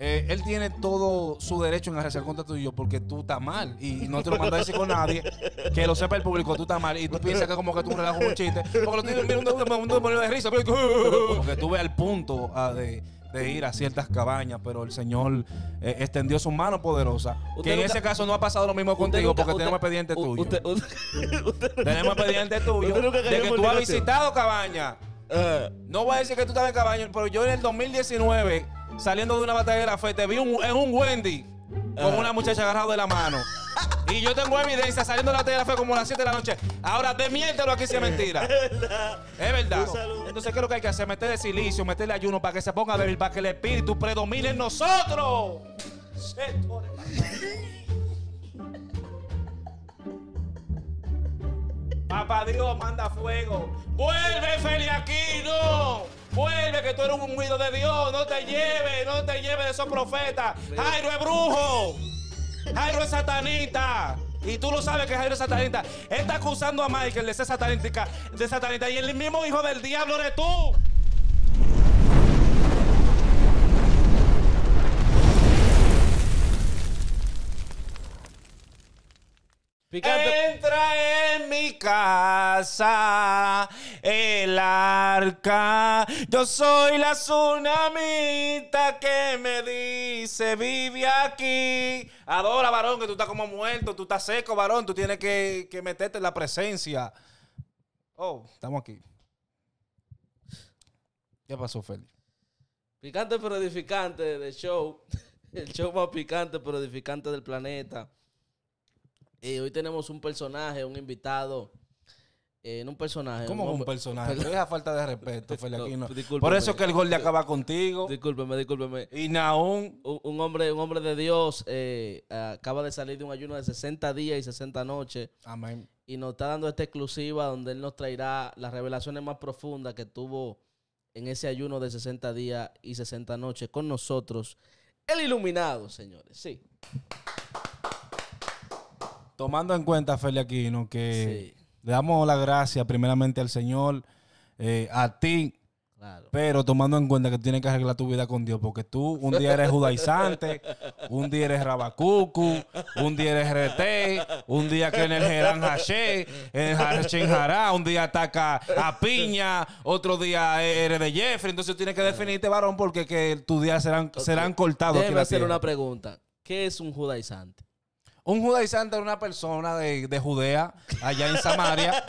Eh, él tiene todo su derecho en contrato contra tuyo porque tú estás mal y no te lo manda a decir con nadie que lo sepa el público, tú estás mal y tú piensas que como que tú relajas un chiste porque lo tienes que un, de risa porque tú ves al punto ah, de, ir a ciertas cabañas pero el Señor eh, extendió su mano poderosa que en ese caso no ha pasado lo mismo contigo porque tenemos tenemos expediente tuyo Tenemos tenemos expediente tuyo de que tú has visitado cabañas eh. no voy a decir que tú estás en cabaña, pero yo en el 2019 saliendo de una batalla de la fe, te vi en un Wendy con una muchacha agarrado de la mano. Y yo tengo evidencia saliendo de la batalla de fe como a las 7 de la noche. Ahora desmiéntelo aquí si es mentira. es verdad. Entonces, ¿qué es lo que hay que hacer? Meterle silicio, meterle ayuno para que se ponga a débil, para que el espíritu predomine en nosotros. Papá Dios, manda fuego. Vuelve, Feliaquino. Vuelve que tú eres un huido de Dios. No te lleves, no te lleves de esos profetas. Jairo es brujo. Jairo es satanita Y tú lo sabes que Jairo es satanista. Está acusando a Michael de ser satanita. De satanista. Y el mismo hijo del diablo eres tú. Picante. Entra en mi casa el arca. Yo soy la tsunamita que me dice vive aquí. Adora, varón, que tú estás como muerto, tú estás seco, varón. Tú tienes que, meterte en la presencia. Oh, estamos aquí. ¿Qué pasó, Feli? Picante pero edificante del show. El show más picante pero edificante del planeta. Y eh, hoy tenemos un personaje, un invitado. Eh, un personaje. ¿Cómo un, un personaje? Pero deja falta de respeto, Por eso es que el gol de acaba contigo. Discúlpeme, discúlpeme. Y Naún. Un, hombre, un hombre de Dios eh, acaba de salir de un ayuno de 60 días y 60 noches. Amén. Y nos está dando esta exclusiva donde él nos traerá las revelaciones más profundas que tuvo en ese ayuno de 60 días y 60 noches con nosotros. El iluminado, señores. Sí. Tomando en cuenta, Feli Aquino, que le damos la gracia primeramente al Señor, eh, a ti, Pero tomando en cuenta que tienes que arreglar tu vida con Dios, porque tú un día eres judaizante, un día eres rabacucu, un día eres rete, un día que en el geran Haché, en el hashin Hará, un día ataca a Piña, otro día eres de Jeffrey. Entonces tienes que definirte, este varón, porque que tus días serán, serán cortados. quiero hacerle hacer una pregunta: ¿qué es un judaizante? Un judaizante era una persona de, Judea, allá en Samaria.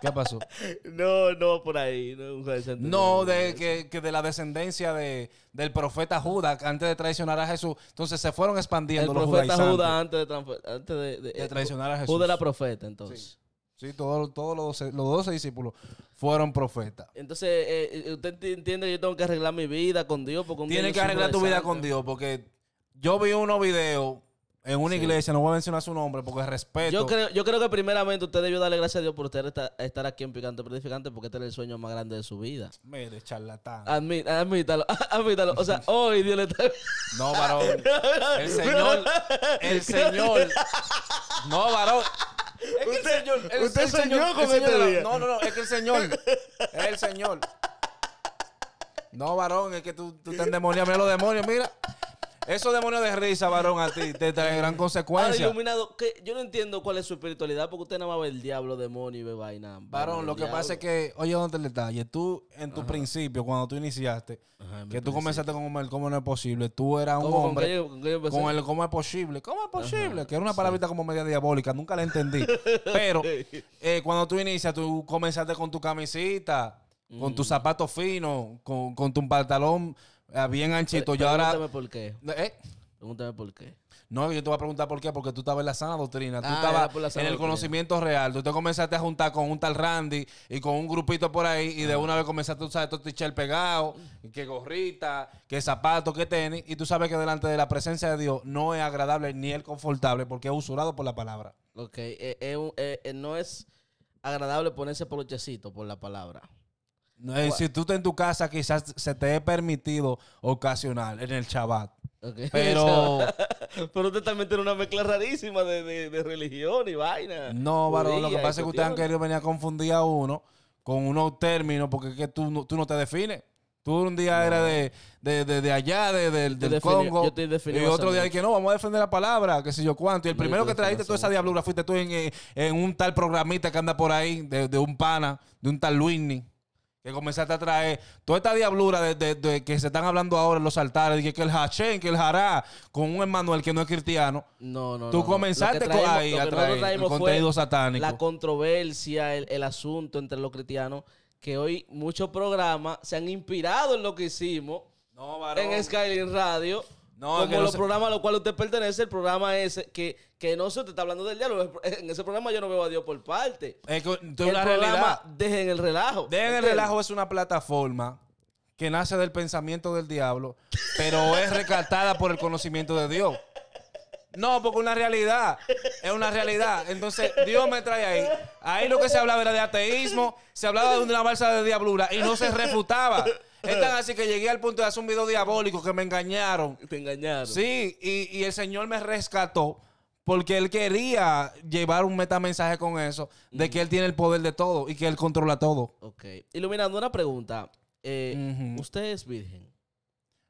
¿Qué pasó? No, no, por ahí. No, no de, que, que, de la descendencia del profeta Judas, antes de traicionar a Jesús. Entonces se fueron expandiendo el profeta Judas antes, de, de, traicionar a Jesús. Judas era profeta, entonces. Sí, todos los, los 12 discípulos fueron profetas. Entonces, eh, eh, usted entiende que yo tengo que arreglar mi vida con Dios. Tiene que arreglar tu vida con Dios, porque yo vi unos videos en una iglesia, no voy a mencionar su nombre porque respeto. Yo creo, yo creo que primeramente usted debió darle gracias a Dios por usted estar, aquí en Picante Predificante porque este era el sueño más grande de su vida. Mire, charlatán. admítalo, admítalo. O sea, hoy Dios le está... No, varón. El Señor, el Señor. No, varón. Es que el Señor... El, el señor, este No, no, no, es que el Señor. Es el Señor. No, varón, es que tú, tú te demonia, Mira los demonios, mira. Esos demonios de risa, varón, a ti te traen gran consecuencia. iluminado, que yo no entiendo cuál es su espiritualidad, porque usted nada más ver el diablo, demonio y ve vaina. Varón, lo que pasa es que, oye, ¿dónde el detalle? Tú, en tu principio, cuando tú iniciaste, que tú comenzaste con el cómo no es posible, tú eras un hombre. Con, el cómo es posible. ¿Cómo es posible? que era una palabrita como media diabólica, nunca la entendí. Pero eh, cuando tú inicias, tú comenzaste con tu camisita con tus mm. zapatos finos, con, con tu pantalón Ah, bien anchito. Yo ahora. Pregúntame por qué. Eh. Pregúntame por qué. No, yo te voy a preguntar por qué, porque tú estabas en la sana doctrina, tú ah, estabas en el conocimiento real, tú te comenzaste a juntar con un tal Randy y con un grupito por ahí y de una vez comenzaste a usar estos tichel pegados, que gorrita, que zapato, que tenis, y tú sabes que delante de la presencia de Dios no es agradable ni el confortable porque es usurado por la palabra. Ok, eh, eh, no es agradable ponerse por los por la palabra si tú estás en tu casa, quizás se te he permitido ocasional en el Shabbat. Pero. pero usted también tiene una mezcla rarísima de, religión y vaina. No, pero lo que pasa es que ustedes han querido venir a confundir a uno con unos términos porque es que tú, no, tú no te defines. Tú un día eras de, de, de, de, allá, del Congo. y otro día que no, vamos a defender la palabra, qué sé yo cuánto. Y el primero que trajiste toda esa diablura fuiste tú en, eh, en, un tal programita que anda por ahí, de, un pana, de un tal Whitney que comenzaste a traer toda esta diablura de, que se están hablando ahora en los altares, que, que el hachen, que el Hará, con un Emmanuel que no es cristiano. No, no, Tú comenzaste ahí a traer contenido satánico. La controversia, el, asunto entre los cristianos, que hoy muchos programas se han inspirado en lo que hicimos en Skyline Radio no, como los programas a los cuales usted pertenece, el programa es que, que no se te está hablando del diablo. En ese programa yo no veo a Dios por parte. Es que, programa, dejen el relajo. Dejen el relajo es una plataforma que nace del pensamiento del diablo, pero es recatada por el conocimiento de Dios. No, porque una realidad. Es una realidad. Entonces, Dios me trae ahí. Ahí lo que se hablaba era de ateísmo, se hablaba de una balsa de diablura y no se refutaba. Es así que llegué al punto de hacer un video diabólico que me engañaron. Te engañaron. Sí, y, el Señor me rescató porque él quería llevar un metamensaje con eso de que él tiene el poder de todo y que él controla todo. Ok. Iluminando una pregunta. Eh, ¿Usted es virgen?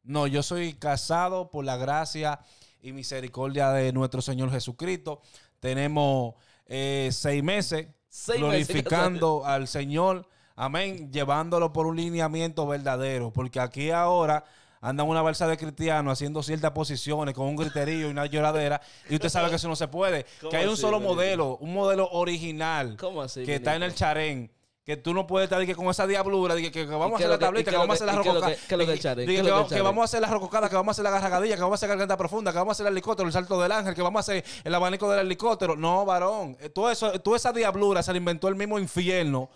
No, yo soy casado por la gracia y misericordia de nuestro Señor Jesucristo. Tenemos eh, seis meses glorificando al Señor Amén. Llevándolo por un lineamiento verdadero. Porque aquí ahora andan una balsa de cristianos haciendo ciertas posiciones con un griterío y una lloradera. Y usted sabe que eso no se puede. Que hay un solo modelo, un modelo original. ¿Cómo que está en el charén. Que tú no puedes estar que con esa diablura, que, vamos a hacer la tablita, que, vamos a hacer la rococada. Que, vamos a hacer la rococada, que vamos a hacer la garragadilla, que vamos a hacer la garganta profunda, que vamos a hacer el helicóptero, el salto del ángel, que vamos a hacer el abanico del helicóptero. No, varón. Eh, todo eso, toda esa diablura se la inventó el mismo infierno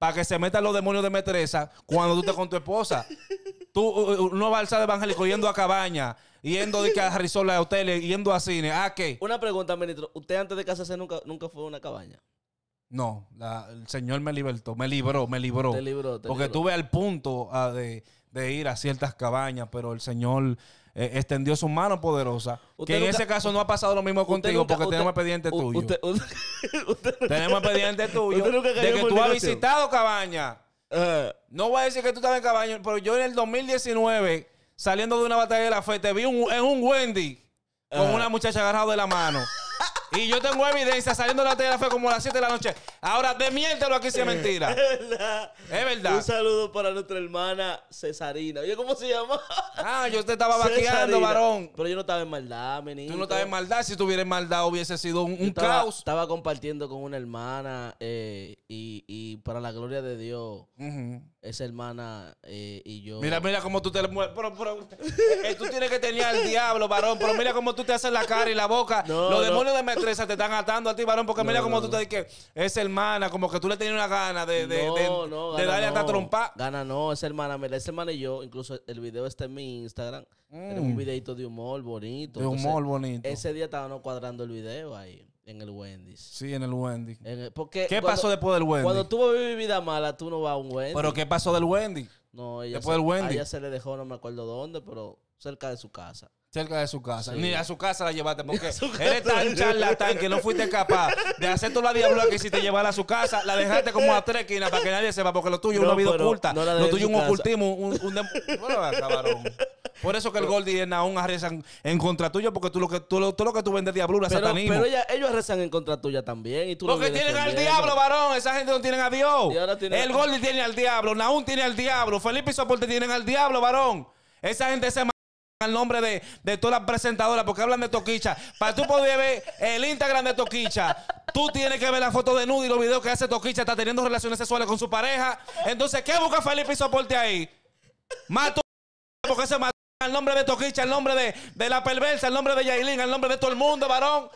para que se metan los demonios de Metresa cuando tú estás con tu esposa. Tú no vas al evangélico yendo a cabaña, yendo de que a Rizola a hoteles, yendo a cine. ¿A qué? Una pregunta, ministro. ¿Usted antes de casarse nunca, nunca fue a una cabaña? No, el Señor me libertó, me libró, me libró. Te libró porque tuve al punto ah, de, de, ir a ciertas cabañas, pero el Señor eh, extendió su mano poderosa. Que en ese caso no ha pasado lo mismo contigo porque tenemos expediente tuyo. tenemos expediente tuyo de que tú has visitado Cabaña. no voy a decir que tú estabas en Cabaña, pero yo en el 2019, saliendo de una batalla de la fe, te vi en un Wendy con una muchacha agarrado de la mano. Y yo tengo evidencia saliendo de la tele fue como a las 7 de la noche. Ahora desmiértelo aquí si es mentira. Es verdad. Un saludo para nuestra hermana Cesarina. Oye, ¿cómo se llama? Ah, yo te estaba bateando, varón. Pero yo no estaba en maldad, menino. Tú no estabas en maldad. Si tuvieras en maldad hubiese sido un, caos. Estaba compartiendo con una hermana eh, y, para la gloria de Dios esa hermana eh, y yo. Mira, mira cómo tú te mueves. Pero, eh, tú tienes que tener al diablo, varón. Pero mira cómo tú te haces la cara y la boca. Los demonios de maestresa te están atando a ti, varón. Porque mira cómo tú te dices que esa hermana, como que tú le tenías una gana de, de, de, de darle hasta trompa. Gana, no, esa hermana, mira, esa hermana y yo, incluso el video está en mi Instagram. un mm. videito de humor bonito. De humor bonito. Ese día estábamos cuadrando el video ahí. En el Wendy's. Sí, en el Wendy's. porque ¿Qué pasó después del Wendy's? Cuando tú vives vida mala, tú no vas a un Wendy's. ¿Pero qué pasó del Wendy's? No, después del ella se le dejó, no me acuerdo dónde, pero cerca de su casa cerca de su casa. Ni a su casa la llevaste porque él es tan charlatán que no fuiste capaz de hacer toda la diabla que hiciste llevarla a su casa. La dejaste como a tres quinas para que nadie sepa porque lo tuyo es una vida oculta. lo tuyo es un ocultismo. Un, un ah, Por eso que el Goldie y el rezan en contra tuya, porque tú lo que tú, tú lo que tú vendes diablura pero, satanismo. Pero ellos rezan en contra tuya también. Y tú porque tienen al diablo, varón. Esa gente no tienen a Dios. el Goldie tiene al diablo, naun tiene al diablo, Felipe y Soporte tienen al diablo, varón. Esa gente se el nombre de, de, todas las presentadoras porque hablan de Toquicha. Para tú poder ver el Instagram de Toquicha, tú tienes que ver la foto de nudo y los videos que hace Toquicha. Está teniendo relaciones sexuales con su pareja. Entonces, ¿qué busca Felipe y soporte ahí? Mato porque se mató el nombre de Toquicha, el nombre de, de la perversa, el nombre de Yailin, el nombre de todo el mundo, varón.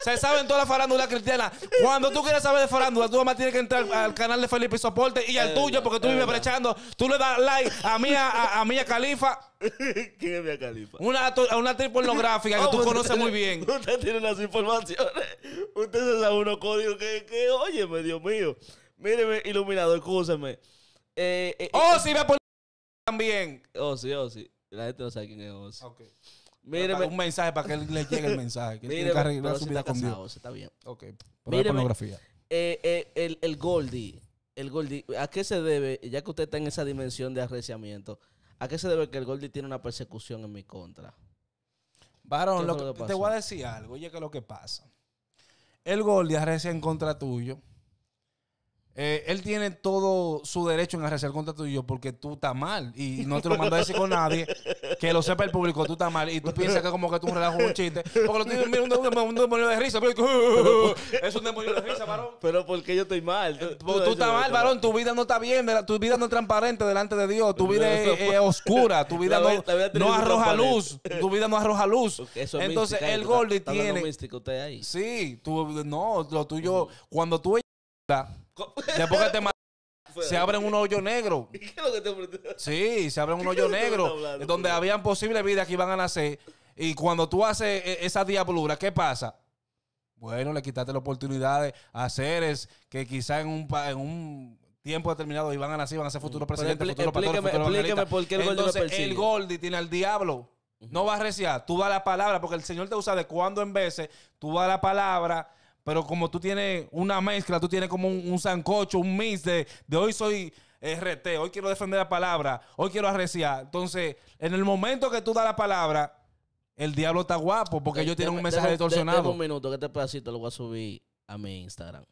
Se sabe en toda la farándula cristiana. Cuando tú quieres saber de farándula, tú mamá tienes que entrar al canal de Felipe Soporte y al eh, tuyo, porque tú vives eh, eh. brechando. Tú le das like a Mía, a, a Califa. ¿Quién es Mía Califa? Una, actriz una pornográfica que tú oh, conoces muy bien. Usted tiene las informaciones. Usted se sabe unos códigos que, que óyeme, Dios mío. Míreme, iluminado, escúcheme. Eh, eh, oh, eh, sí, también. Oh, sí, oh, sí. La gente no sabe quién es Ozzy. Ok un mensaje para que le llegue el mensaje. Que Está bien. Ok. pornografía. Eh, eh, el, el Goldie. El Goldie. ¿A qué se debe? Ya que usted está en esa dimensión de arreciamiento. ¿A qué se debe que el Goldie tiene una persecución en mi contra? Varón, lo te voy a decir algo. Oye, que lo que pasa. El Goldie arrecia en contra tuyo eh, él tiene todo su derecho en arreciar contra tuyo porque tú estás mal y no te lo mando a decir con nadie. Que lo sepa el público, tú estás mal y tú piensas que como que tú un relajo un chiste. Porque lo tienes, un, demonio, de risa. Pero, es un demonio de risa, varón. Pero porque yo estoy mal. Eh, tú, estás mal, varón. Tu vida no está bien. Tu vida no es transparente delante de Dios. Tu vida es, oscura. Tu vida no, no arroja luz. Tu vida no arroja luz. Entonces, el Gordy tiene. Místico, usted ahí. Sí, tú, no, lo tuyo, cuando tú se abren un hoyo negro. Sí, se abren un hoyo negro donde habían posibles vidas que iban a nacer. Y cuando tú haces e-, esa diablura, ¿qué pasa? Bueno, le quitaste la oportunidad A hacer que quizá en un, en un tiempo determinado iban a nacer, Iban a ser futuros mm, presidentes, futuros pastores, futuros Explícame por qué el Entonces, el Goldi tiene al diablo. No va a reciar. Tú va la palabra, porque el Señor te usa de cuando en veces. Tú va la palabra pero como tú tienes una mezcla, tú tienes como un, zancocho, sancocho, un mix de, hoy soy RT, hoy quiero defender la palabra, hoy quiero arreciar. Entonces, en el momento que tú das la palabra, el diablo está guapo porque eh, ellos tienen un mensaje distorsionado. un minuto, que este pedacito lo voy a subir a mi Instagram.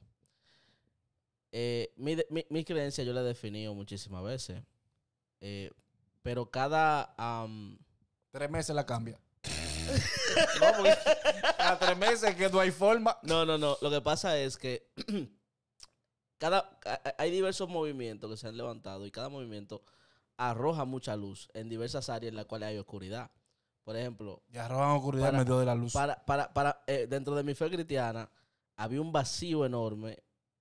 Eh, mi, creencia yo la he definido muchísimas veces, eh, pero cada... Tres meses la cambia. No, a tres meses que no hay forma. No, no, no. Lo que pasa es que cada, hay diversos movimientos que se han levantado y cada movimiento arroja mucha luz en diversas áreas en las cuales hay oscuridad. Por ejemplo. oscuridad medio de la luz. Para, para, eh, dentro de mi fe cristiana había un vacío enorme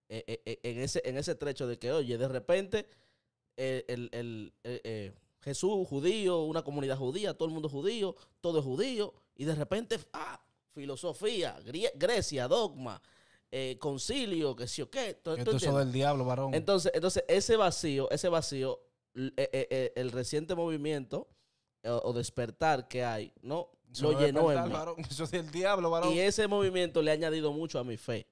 eh, eh, en, ese, en ese trecho de que, oye, de repente el, el, Jesús judío, una comunidad judía, todo el mundo judío, todo es judío, y de repente, ah, filosofía, Grecia, dogma, eh, concilio, que sí o qué. Entonces, Esto del diablo, varón. Entonces, entonces, ese vacío, ese vacío, eh, eh, el reciente movimiento o despertar que hay, ¿no? lo llenó el Eso es diablo, varón. Y ese movimiento le ha añadido mucho a mi fe.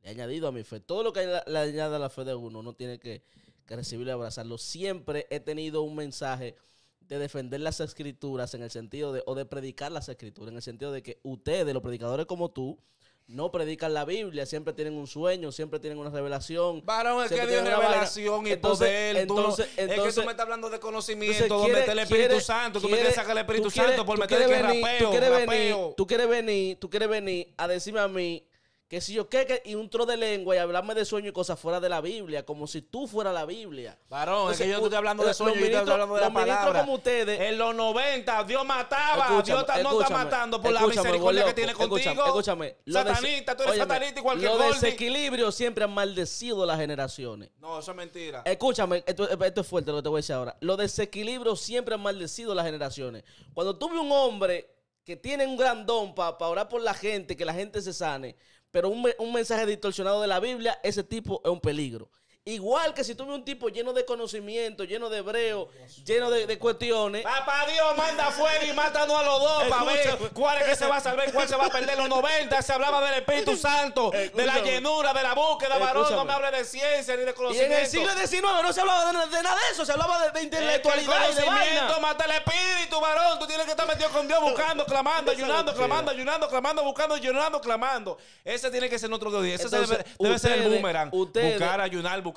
Le ha añadido a mi fe. Todo lo que le añade a la fe de uno, no tiene que que recibirlo y abrazarlo. Siempre he tenido un mensaje de defender las escrituras en el sentido de, o de predicar las escrituras, en el sentido de que ustedes, los predicadores como tú, no predican la Biblia, siempre tienen un sueño, siempre tienen una revelación. Varón, es que Dios revelación y entonces, poder. Entonces, es que tú me estás hablando de conocimiento, entonces, quiere, donde está el Espíritu Santo, tú me quieres sacar el Espíritu Santo por meter que rapeo, tú quieres venir, tú quieres venir a decirme a mí que si yo qué, y un tro de lengua y hablarme de sueño y cosas fuera de la Biblia, como si tú fuera la Biblia. Varón, es que yo estoy hablando de sueño y estoy hablando de la palabra. como ustedes. En los 90, Dios mataba, Dios no está matando por la misericordia que tiene contigo. Escúchame, Satanista, tú eres satanista cualquier cosa. Los desequilibrios siempre han maldecido las generaciones. No, eso es mentira. Escúchame, esto, es fuerte lo que te voy a decir ahora. Los desequilibrios siempre han maldecido las generaciones. Cuando tuve un hombre que tiene un gran don para orar por la gente, que la gente se sane. Pero un, mensaje distorsionado de la Biblia, ese tipo es un peligro. Igual que si tuve un tipo lleno de conocimiento, lleno de hebreo, lleno de, cuestiones. Papá Dios, manda fuego y mátanos a los dos para ver cuál es que se va a salvar, cuál se va a perder. Los 90 se hablaba del Espíritu Santo, de la llenura, de la búsqueda, varón. No me hable de ciencia ni de conocimiento. Y en el siglo XIX no se hablaba de, nada de eso, se hablaba de, intelectualidad. de conocimiento mata el espíritu, varón. Tú tienes que estar metido con Dios buscando, clamando, ayunando, clamando, ayunando, clamando, buscando, ayunando, clamando. Ese tiene que ser nuestro Dios. Ese debe, debe ser el boomerang. buscar, ayunar, buscar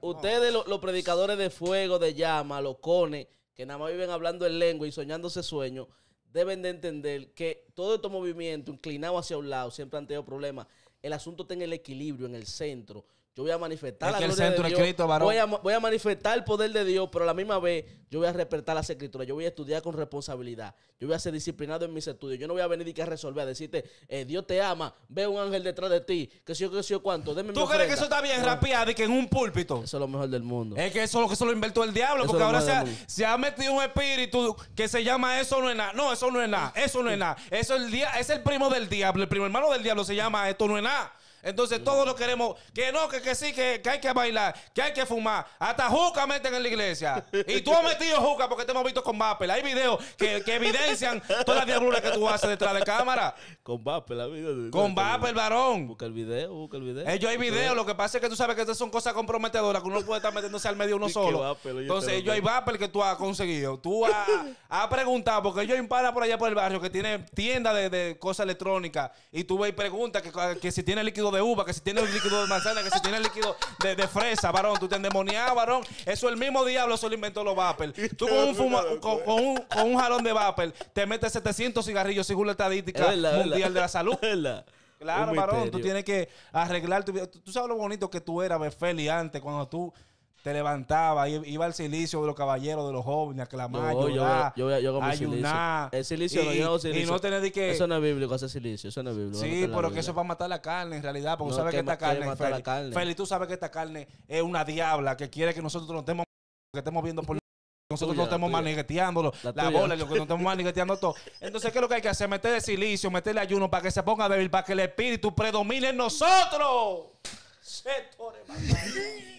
Ustedes, los, predicadores de fuego, de llama, los cones, que nada más viven hablando en lengua y soñándose sueños, deben de entender que todo este movimiento inclinado hacia un lado siempre han tenido problemas. El asunto está en el equilibrio, en el centro. Yo voy a manifestar la gloria el de Dios. Voy, a, manifestar el poder de Dios, pero a la misma vez yo voy a respetar las escrituras. Yo voy a estudiar con responsabilidad. Yo voy a ser disciplinado en mis estudios. Yo no voy a venir y que resolver, a decirte, eh, Dios te ama, ve un ángel detrás de ti, que si yo, que si yo cuánto. ¿Tú crees que eso está bien, rapiado y que en un púlpito? Eso es lo mejor del mundo. Es que eso, lo que se inventó el diablo, porque ahora se ha, metido un espíritu que se llama eso no es nada. No, eso no es nada. Eso no es nada. Eso es el, día, es el primo del diablo. El primo hermano del diablo se llama esto no es nada. Entonces todos lo queremos, que no, que, sí, que, hay que bailar, que hay que fumar. Hasta juca meten en la iglesia. Y tú has metido juca porque te hemos visto con Vapel. Hay videos que, evidencian todas las diabluras que tú haces detrás de cámara. Con Vapel, amigo. Con Vapel, varón. Busca el video, busca el video. Ellos eh, hay videos, lo que pasa es que tú sabes que esas son cosas comprometedoras, que uno puede estar metiéndose al medio uno solo. Entonces ellos hay Vapel que tú has conseguido. Tú has, preguntado, porque ellos impara por allá por el barrio que tiene tienda de, de cosas electrónicas y tú ves y preguntas que si tiene líquido de uva, que si tiene el líquido de manzana, que si tiene el líquido de, fresa, varón. Tú te endemoniás, varón. Eso el mismo diablo, eso lo inventó los vapel Tú con un, jalón de vapel te metes 700 cigarrillos según la estadística mundial de la salud. Claro, varón, tú tienes que arreglar tu vida. Tú sabes lo bonito que tú eras, Befeli, antes, cuando tú se levantaba, iba al silicio de los caballeros, de los jóvenes, a clamar, yo, yo, yo, ayunar. Silicio. El silicio, y, no, tener de que... Eso no es bíblico, hacer silicio, eso no es bíblico. Sí, pero que eso va a matar la carne en realidad, porque tú sabes que, esta carne, Feli, tú sabes que esta carne es una diabla que quiere que nosotros nos estemos, que estemos viendo por... Nosotros no estemos manigueteándolo. La, bola, lo que no estemos manigueteando todo. Entonces, ¿qué es lo que hay que hacer? Meterle silicio, meterle ayuno para que se ponga beber para que el espíritu predomine en nosotros.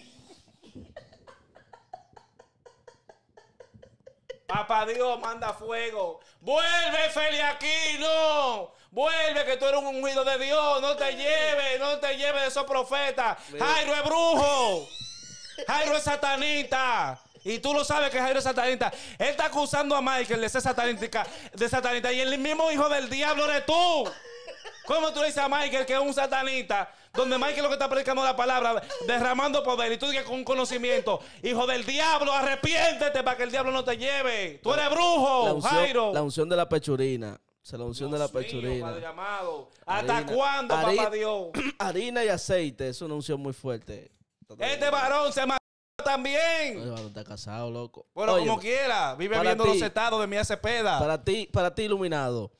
Papá Dios, manda fuego. Vuelve, no, Vuelve, que tú eres un ungido de Dios. No te lleves, no te lleves de esos profetas. Jairo es brujo. Jairo es satanita. Y tú lo sabes que Jairo es satanita, Él está acusando a Michael de ser satanita. de satanita Y el mismo hijo del diablo eres tú. ¿Cómo tú le dices a Michael que es un satanista? Donde Michael lo que está predicando la palabra, derramando poder, y tú dices con conocimiento, hijo del diablo, arrepiéntete para que el diablo no te lleve. Tú eres brujo, Jairo. La unción de la pechurina. Se la unción de la pechurina. ¿Hasta cuándo, papá Dios? Harina y aceite, es una unción muy fuerte. Este varón se también. Este varón está casado, loco. Bueno, como quiera, vive viendo los estados de mi Cepeda. Para ti, para ti, iluminado.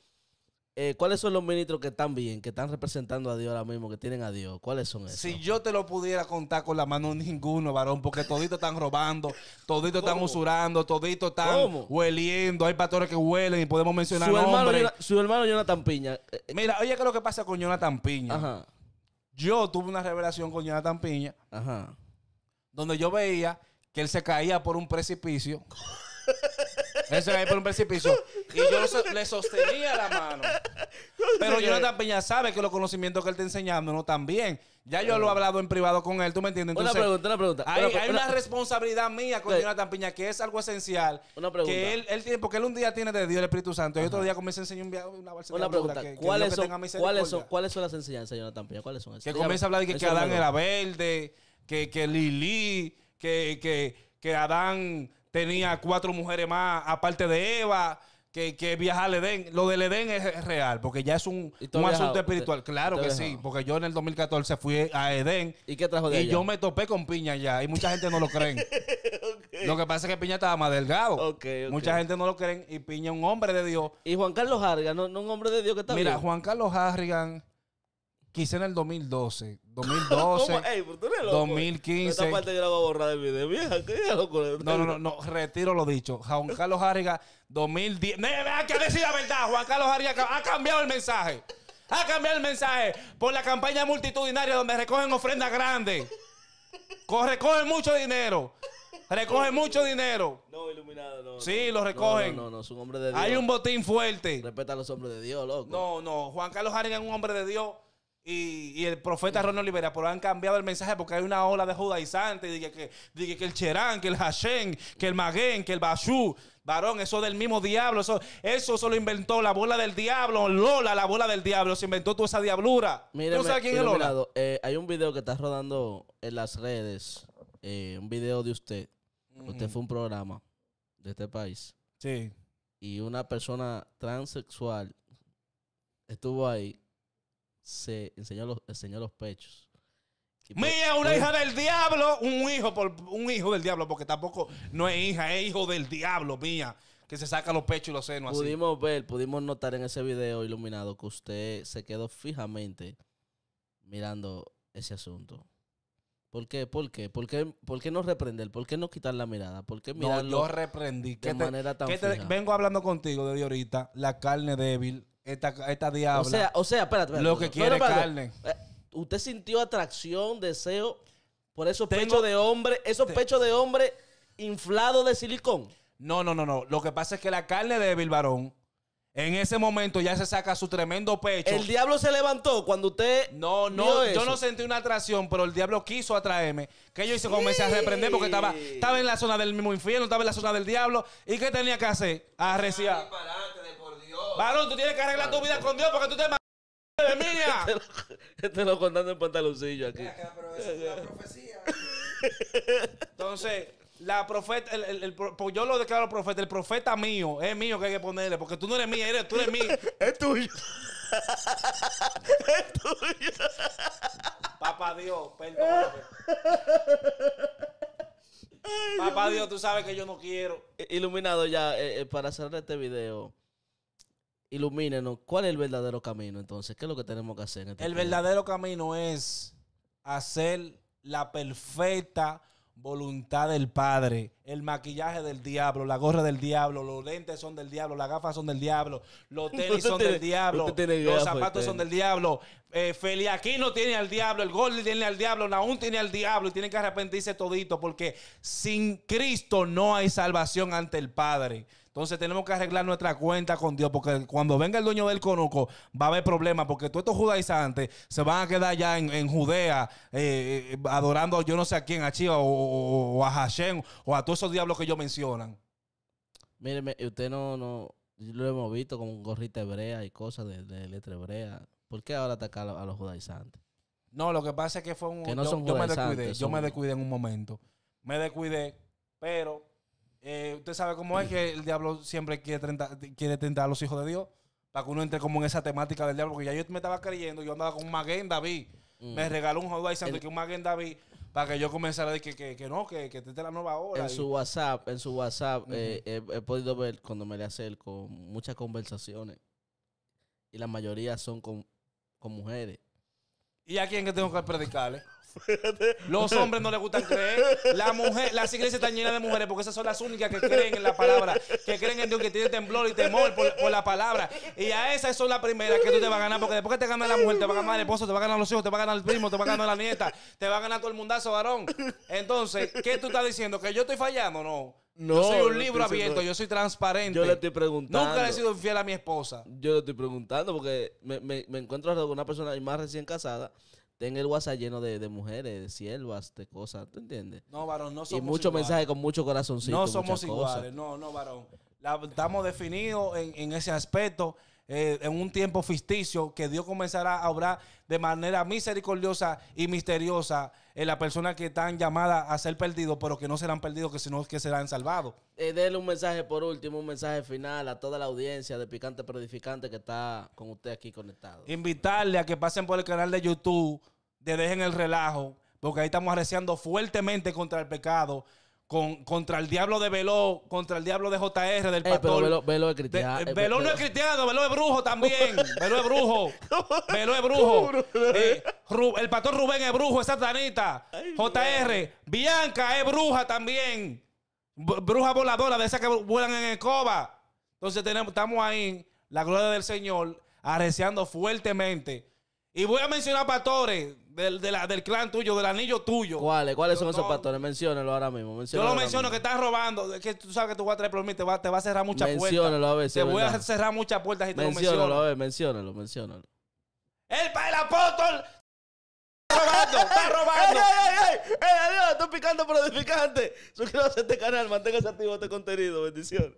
Eh, ¿Cuáles son los ministros que están bien, que están representando a Dios ahora mismo, que tienen a Dios? ¿Cuáles son esos? Si yo te lo pudiera contar con la mano, ninguno, varón, porque toditos están robando, toditos están usurando, toditos están hueliendo. Hay pastores que huelen y podemos mencionar su hermano, su hermano Jonathan Piña. Eh, eh. Mira, oye, ¿qué es lo que pasa con Jonathan Piña? Ajá. Yo tuve una revelación con Jonathan Piña, Ajá. donde yo veía que él se caía por un precipicio. Eso se ahí por un precipicio. Y yo le sostenía la mano. Pero Jonathan Piña sabe que los conocimientos que él está enseñando no están bien. Ya yo lo he hablado en privado con él, ¿tú me entiendes? una pregunta, una pregunta. Hay, una, hay una, responsabilidad mía con Jonathan Piña que es algo esencial. Una pregunta. Que él, él tiene, porque él un día tiene de Dios el Espíritu Santo y otro día comienza a enseñar una viaje. Una pregunta. ¿Cuáles, son, ¿cuáles, son, ¿Cuáles son las enseñanzas de Jonathan Piña? ¿Cuáles son esas? Que comienza a hablar de que, Adán era verde, que, que Lili, que, que, que Adán tenía cuatro mujeres más, aparte de Eva. Que, que, al Edén, lo del Edén es real, porque ya es un, asunto espiritual. claro que sí, porque yo en el 2014 fui a Edén. ¿Y qué trajo de Y yo me topé con Piña ya, y mucha gente no lo creen. Lo que pasa es que Piña estaba más delgado. Mucha gente no lo creen, y Piña es un hombre de Dios. ¿Y Juan Carlos Harrigan? ¿No, un hombre de Dios que está Mira, Juan Carlos Harrigan quizá en el 2012, 2012, 2015. Esta parte yo la voy a borrar video. No, no, no, retiro lo dicho. Juan Carlos Arriga, 2010. No, hay que decir la verdad. Juan Carlos Arriga ha cambiado el mensaje. Ha cambiado el mensaje por la campaña multitudinaria donde recogen ofrendas grandes. Recogen mucho dinero. Recogen oh. mucho dinero. No, iluminado, no. Sí, lo recogen. No, no, no, es un hombre de Dios. Hay un botín fuerte. Respeta a los hombres de Dios, loco. No, no, Juan Carlos Arriga es un hombre de Dios y, el profeta Ronald Olivera, pero han cambiado el mensaje porque hay una ola de judaizantes. Dije que, dije que el Cherán, que el Hashem, que el Maguen, que el Bashú. Varón, eso del mismo diablo. Eso, eso se inventó la bola del diablo. Lola, la bola del diablo. Se inventó toda esa diablura. Míreme, eh, hay un video que está rodando en las redes. Eh, un video de usted. Usted fue un programa de este país. Sí. Y una persona transexual estuvo ahí se enseñó los, los pechos. Pues, mía una pues, hija del diablo, un hijo por un hijo del diablo, porque tampoco no es hija, es hijo del diablo, mía, que se saca los pechos y los senos Pudimos ver, pudimos notar en ese video iluminado que usted se quedó fijamente mirando ese asunto. ¿Por qué? ¿Por qué? ¿Por qué, por qué no reprender? ¿Por qué no quitar la mirada? ¿Por qué mirarlo no, yo reprendí. de manera tan fija? Vengo hablando contigo de ahorita, la carne débil, esta, esta diabla. O sea, o sea, espérate, Lo que quiere carne. Eh, ¿Usted sintió atracción, deseo por esos pechos de hombre, esos pechos de hombre inflados de silicón? No, no, no, no. Lo que pasa es que la carne de Bilbarón, en ese momento ya se saca su tremendo pecho. El diablo se levantó cuando usted. No, no, yo no sentí una atracción, pero el diablo quiso atraerme. Que yo hice, comencé a reprender porque estaba, estaba en la zona del mismo infierno, estaba en la zona del diablo. ¿Y qué tenía que hacer? Arreciar. Balón, tú tienes que arreglar tu vida con Dios porque tú te de mía. Te lo contando en pantaloncillo aquí. Pero es una profecía. Entonces, la profeta, el, el, pues yo lo declaro profeta, el profeta mío, es mío que hay que ponerle, porque tú no eres mío, eres, tú eres mío. es tuyo. es tuyo. Papá Dios, perdóname. Papá Dios, tú sabes que yo no quiero. Iluminado ya, eh, eh, para cerrar este video ilumínenos, ¿cuál es el verdadero camino entonces? ¿Qué es lo que tenemos que hacer? Este el verdadero camino es hacer la perfecta voluntad del Padre, el maquillaje del diablo, la gorra del diablo, los lentes son del diablo, las gafas son del diablo, los tenis son del diablo, los eh, zapatos son del diablo, aquí no tiene al diablo, el gol tiene al diablo, aún tiene al diablo y tiene que arrepentirse todito porque sin Cristo no hay salvación ante el Padre. Entonces tenemos que arreglar nuestra cuenta con Dios, porque cuando venga el dueño del conuco va a haber problemas, porque todos estos judaizantes se van a quedar ya en, Judea eh, eh, adorando yo no sé a quién, a Chiva o, a Hashem o a todos esos diablos que ellos mencionan. Míreme, usted no, no, lo hemos visto con gorrita hebrea y cosas de, letra hebrea. ¿Por qué ahora atacar a los judaizantes? No, lo que pasa es que fue un. yo, me descuidé, yo me descuidé en un momento. Me descuidé, pero eh, usted sabe cómo es que el diablo siempre quiere tentar, quiere tentar a los hijos de Dios para que uno entre como en esa temática del diablo. Porque ya yo me estaba creyendo, yo andaba con un Maguen David. Mm. Me regaló un Jodai Santo que un Maguen David para que yo comenzara a decir que, no, que, que este la nueva hora. En su WhatsApp, en su WhatsApp, eh, he, podido ver cuando me le acerco muchas conversaciones y la mayoría son con, con mujeres. ¿Y a quién que tengo que predicarle? Los hombres no les gustan creer. La mujer, las iglesias están llenas de mujeres porque esas son las únicas que creen en la palabra, que creen en Dios, que tiene temblor y temor por, la palabra. Y a esas son las primeras que tú te vas a ganar porque después que te gana la mujer, te va a ganar el esposo, te va a ganar los hijos, te va a ganar el primo, te va a ganar la nieta, te va a ganar todo el mundazo, varón. Entonces, ¿qué tú estás diciendo? ¿Que yo estoy fallando? No. No, yo soy un libro abierto, yo soy transparente. Yo le estoy preguntando. Nunca le he sido fiel a mi esposa. Yo le estoy preguntando porque me, encuentro con una persona más recién casada ten el WhatsApp lleno de, de mujeres, de siervas, de cosas, ¿tú entiendes? No, varón, no somos Y muchos mensajes con mucho corazoncito. No somos iguales, no, no, varón. estamos definidos en, en, ese aspecto eh, en un tiempo ficticio, que Dios comenzará a obrar de manera misericordiosa y misteriosa en las personas que están llamadas a ser perdidos, pero que no serán perdidos, que sino que serán salvados. Eh, déle un mensaje por último, un mensaje final a toda la audiencia de Picante Predificante que está con usted aquí conectado. Invitarle a que pasen por el canal de YouTube, de Dejen el Relajo, porque ahí estamos arreciando fuertemente contra el pecado contra el diablo de Velo, contra el diablo de JR del eh, pastor. es cristiano. Eh, eh, Velo no es cristiano, Velo es brujo también. Velo es brujo. Veló es brujo. el pastor Rubén es brujo, es satanita. JR. Bianca es bruja también. Bruja voladora, de esas que vuelan en escoba. Entonces tenemos, estamos ahí, la gloria del Señor, arreciando fuertemente. Y voy a mencionar pastores del, del clan tuyo, del anillo tuyo. ¿Cuáles? ¿Cuáles son esos pastores? Menciónelo ahora mismo. yo lo menciono que están robando. Es que tú sabes que tú vas a traer por te va, te va a cerrar muchas puertas. Menciónelo a ver. te voy a cerrar muchas puertas y te menciónalo, lo menciono. a ver, menciónalo, menciónalo. El, el apóstol robando, está robando. ¡Ey, ey, ey! ¡Ey, adiós! Estoy picando por edificante. Suscríbase a este canal, manténgase activo este contenido. Bendiciones.